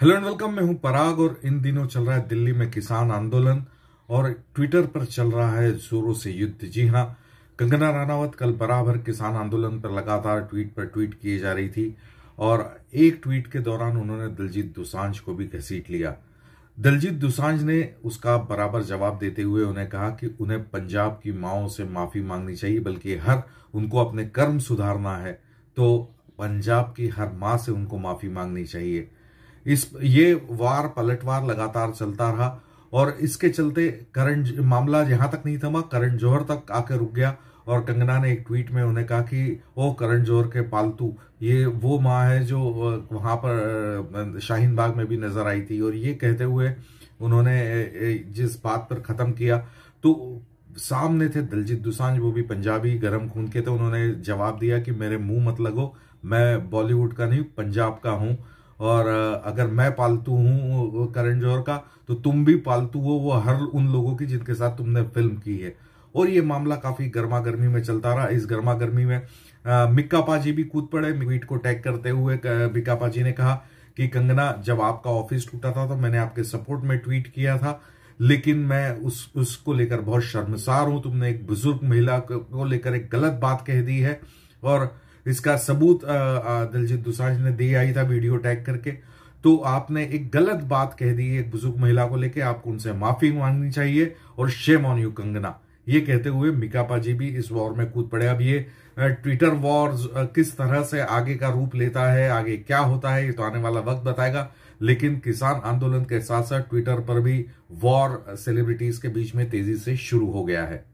hello and welcome मैं हूं पराग और इन दिनों चल रहा है दिल्ली में किसान आंदोलन और ट्विटर पर चल रहा है जोरों से युद्ध जी हां कंगना रानावत कल बराबर किसान आंदोलन पर लगातार ट्वीट पर ट्वीट किए जा रही थी और एक ट्वीट के दौरान उन्होंने दलजीत दुसांझ को भी घसीट लिया दलजीत दुसांझ ने उसका बराबर जवाब देते हुए उन्हें कहा कि उन्हें पंजाब की माओ से माफी मांगनी चाहिए बल्कि हर उनको अपने कर्म सुधारना है तो पंजाब की हर माँ से उनको माफी मांगनी चाहिए इस ये वार पलटवार लगातार चलता रहा और इसके चलते करण मामला यहां तक नहीं थमा करण जौहर तक आकर रुक गया और कंगना ने एक ट्वीट में उन्हें कहा कि ओ करण जौहर के पालतू ये वो माँ है जो वहां पर शाहीन बाग में भी नजर आई थी और ये कहते हुए उन्होंने जिस बात पर खत्म किया तो सामने थे दलजीत दुसांज वो भी पंजाबी गर्म खून के थे उन्होंने जवाब दिया कि मेरे मुंह मत लगो मैं बॉलीवुड का नहीं पंजाब का हूं और अगर मैं पालतू हूँ करण जौहर का तो तुम भी पालतू हो वो हर उन लोगों की जिनके साथ तुमने फिल्म की है और ये मामला काफी गर्मा गर्मी में चलता रहा इस गर्मा गर्मी में मिक्कापा मिक्का भी कूद पड़े मीट को टैग करते हुए मिक्कापा पाजी ने कहा कि कंगना जब आपका ऑफिस टूटा था तो मैंने आपके सपोर्ट में ट्वीट किया था लेकिन मैं उस उसको लेकर बहुत शर्मसार हूं तुमने एक बुजुर्ग महिला को लेकर एक गलत बात कह दी है और इसका सबूत दलजीत दुसांझ ने दिया ही था वीडियो टैग करके तो आपने एक गलत बात कह दी एक बुजुर्ग महिला को लेके आपको उनसे माफी मांगनी चाहिए और शेम ऑन यू कंगना ये कहते हुए मिकापा जी भी इस वॉर में कूद पड़े अब ये ट्विटर वॉर किस तरह से आगे का रूप लेता है आगे क्या होता है ये तो आने वाला वक्त बताएगा लेकिन किसान आंदोलन के साथ साथ ट्विटर पर भी वॉर सेलिब्रिटीज के बीच में तेजी से शुरू हो गया है